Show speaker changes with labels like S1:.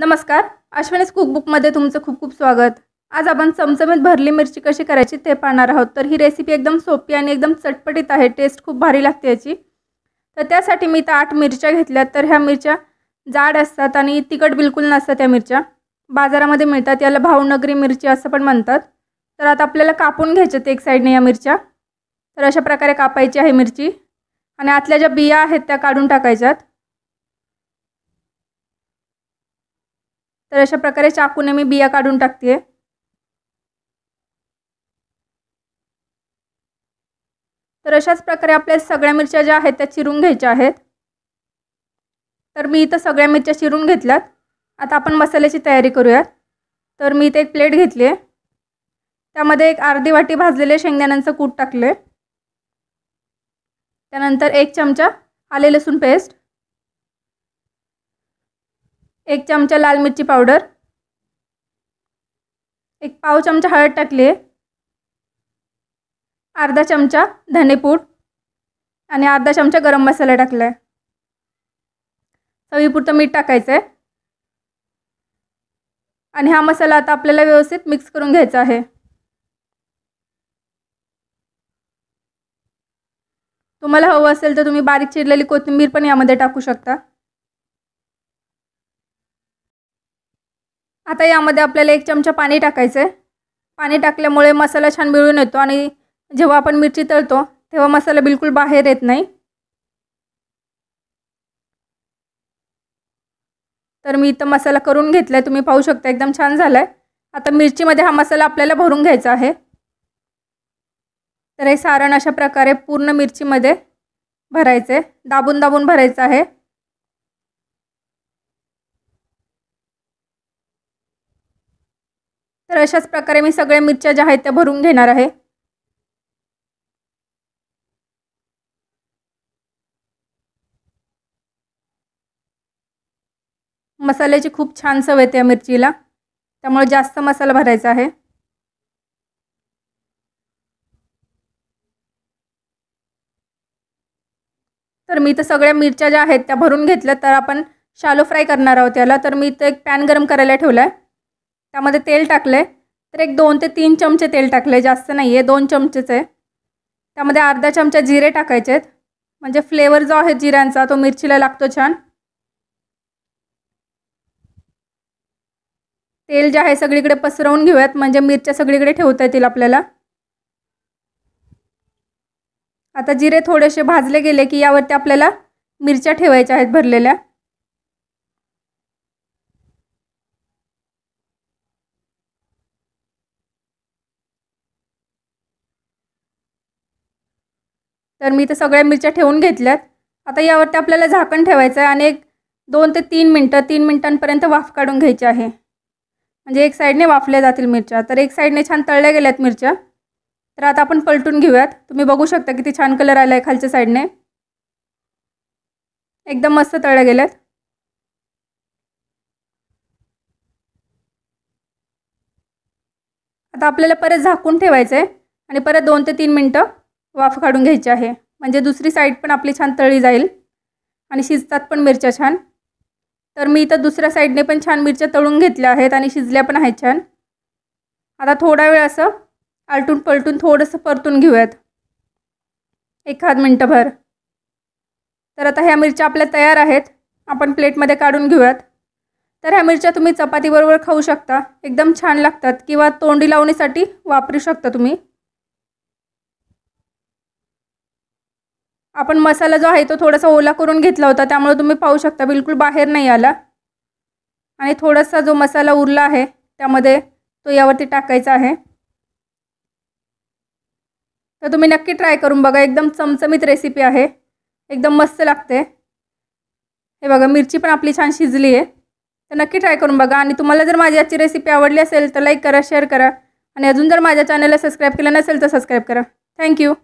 S1: नमस्कार अश्विनीस कुकबुकमध्ये तुमचं खूप खूप स्वागत आज आपण चमचमीत भरली मिरची कशी करायची ते पाहणार आहोत तर ही रेसिपी एकदम सोपी आणि एकदम चटपटीत आहे टेस्ट खूप भारी लागते याची तर त्यासाठी मी तर आठ मिरच्या घेतल्या तर ह्या मिरच्या जाड असतात आणि तिखट बिलकुल नसतात त्या मिरच्या बाजारामध्ये मिळतात याला भावनगरी मिरची असं पण म्हणतात तर आता आपल्याला कापून घ्यायच्यात एक साईडने या मिरच्या तर अशा प्रकारे कापायची आहे मिरची आणि आतल्या ज्या बिया आहेत त्या काढून टाकायच्यात तर अशा प्रकारे चाकूने मी बिया काढून टाकते तर अशाच प्रकारे आपल्या सगळ्या मिरच्या ज्या आहेत त्या चिरून घ्यायच्या आहेत तर मी इथं सगळ्या मिरच्या चिरून घेतल्यात आता आपण मसाल्याची तयारी करूयात तर मी इथे एक प्लेट घेतली आहे त्यामध्ये एक अर्धी वाटी भाजलेले शेंगदाण्यांचं कूट टाकले त्यानंतर एक चमचा आले लसूण पेस्ट एक चमचा लाल मिरची पावडर एक पाव चमचा हळद टाकली आहे अर्धा चमचा धनेपूड आणि अर्धा चमचा गरम मसाला टाकला आहे चवीपुरतं मीठ टाकायचं आहे आणि हा मसाला आता आपल्याला व्यवस्थित मिक्स करून घ्यायचा आहे तुम्हाला हवं असेल तर तुम्ही बारीक चिरलेली कोथिंबीर पण यामध्ये टाकू शकता आता यामध्ये आपल्याला एक चमचा पाणी टाकायचं आहे पाणी टाकल्यामुळे मसाला छान मिळून येतो आणि जेव्हा आपण मिरची तळतो तेव्हा मसाला बिलकुल बाहेर येत नाही तर मी इथं मसाला करून घेतला आहे तुम्ही पाहू शकता एकदम छान झालं आहे आता मिरचीमध्ये हा मसाला आपल्याला भरून घ्यायचा आहे तर हे सारण अशा प्रकारे पूर्ण मिरचीमध्ये भरायचे दाबून दाबून भरायचं आहे तर अशाच प्रकारे मी सगळ्या मिरच्या ज्या आहेत त्या भरून घेणार आहे मसाल्याची खूप छान सव येते या मिरचीला त्यामुळे जास्त मसाला भरायचा आहे तर मी तर सगळ्या मिरच्या ज्या आहेत त्या भरून घेतल्या तर आपण शालो फ्राय करणार आहोत त्याला तर मी इथं एक पॅन गरम करायला ठेवला आहे त्यामध्ये तेल टाकले तर एक दोन ते तीन चमचे तेल टाकले जास्त नाही आहे दोन चमचेच आहे त्यामध्ये अर्धा चमचा जिरे टाकायचे आहेत म्हणजे फ्लेवर जो आहे जिऱ्यांचा तो मिरचीला लागतो छान तेल जे आहे सगळीकडे पसरवून घेऊयात म्हणजे मिरच्या सगळीकडे ठेवता येतील आपल्याला आता जिरे थोडेसे भाजले गेले की यावरती आपल्याला मिरच्या ठेवायच्या आहेत भरलेल्या तर मी तर सगळ्या मिरच्या ठेवून घेतल्यात आता यावरती आपल्याला झाकण ठेवायचं आहे आणि एक दोन ते तीन मिनटं तीन मिनटांपर्यंत वाफ काढून घ्यायची आहे म्हणजे एक साईडने वाफल्या जातील मिरच्या तर एक साईडने छान तळल्या गेल्यात मिरच्या तर आता आपण पलटून घेऊयात तुम्ही बघू शकता किती छान कलर आला आहे खालच्या साईडने एकदम मस्त तळल्या गेल्यात आता आपल्याला परत झाकून ठेवायचं आहे आणि परत दोन ते तीन मिनटं वाफ काढून घ्यायची आहे म्हणजे दुसरी साईड पण आपली छान तळी जाईल आणि शिजतात पण मिरच्या छान तर मी इथं दुसऱ्या साईडने पण छान मिरच्या तळून घेतल्या आहेत आणि शिजल्या पण आहेत छान आता थोडा वेळ असं आलटून पलटून थोडंसं परतून घेऊयात एखाद मिनटंभर तर आता ह्या मिरच्या आपल्या तयार आहेत आपण प्लेटमध्ये काढून घेऊयात तर ह्या मिरच्या तुम्ही चपातीबरोबर खाऊ शकता एकदम छान लागतात किंवा तोंडी लावणीसाठी वापरू शकता तुम्ही आपण मसाला जो आहे तो थोडासा ओला करून घेतला होता त्यामुळे तुम्ही पाहू शकता बिलकुल बाहेर नाही आला आणि थोडासा जो मसाला उरला आहे त्यामध्ये तो यावरती टाकायचा आहे तर तुम्ही नक्की ट्राय करून बघा एकदम चमचमीत रेसिपी आहे एकदम मस्त लागते हे बघा मिरची पण आपली छान शिजली आहे तर नक्की ट्राय करून बघा आणि तुम्हाला जर माझी आजची रेसिपी आवडली असेल तर लाईक करा शेअर करा आणि अजून जर माझ्या चॅनलला सबस्क्राईब केलं नसेल तर सबस्क्राईब करा थँक्यू